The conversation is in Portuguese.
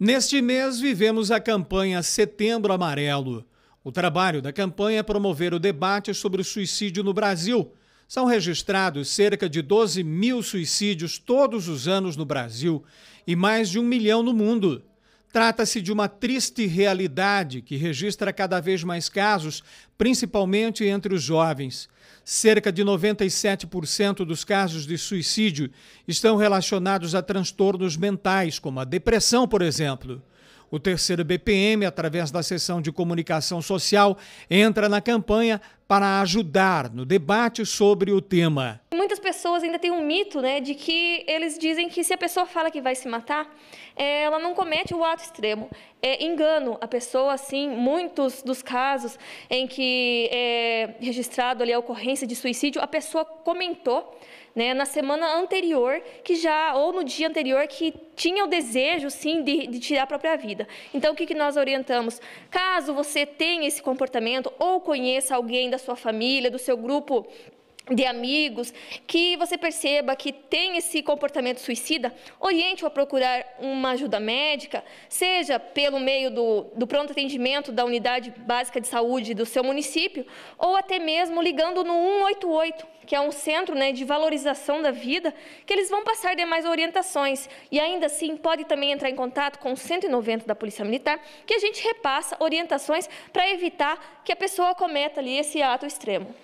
Neste mês, vivemos a campanha Setembro Amarelo. O trabalho da campanha é promover o debate sobre o suicídio no Brasil. São registrados cerca de 12 mil suicídios todos os anos no Brasil e mais de um milhão no mundo. Trata-se de uma triste realidade que registra cada vez mais casos, principalmente entre os jovens. Cerca de 97% dos casos de suicídio estão relacionados a transtornos mentais, como a depressão, por exemplo. O terceiro BPM, através da seção de comunicação social, entra na campanha para ajudar no debate sobre o tema. Muitas pessoas ainda têm um mito, né, de que eles dizem que se a pessoa fala que vai se matar, é, ela não comete o ato extremo. É, engano a pessoa, assim, muitos dos casos em que é registrado ali a ocorrência de suicídio, a pessoa comentou né, na semana anterior que já, ou no dia anterior, que tinha o desejo, sim, de, de tirar a própria vida. Então, o que, que nós orientamos? Caso você tenha esse comportamento ou conheça alguém da da sua família, do seu grupo de amigos, que você perceba que tem esse comportamento suicida, oriente-o a procurar uma ajuda médica, seja pelo meio do, do, pronto atendimento da unidade básica de saúde do seu município, ou até mesmo ligando no 188, que é um centro né, de valorização da vida, que eles vão passar demais orientações. E ainda assim, pode também entrar em contato com o 190 da Polícia Militar, que a gente repassa orientações para evitar que a pessoa cometa ali esse ato extremo.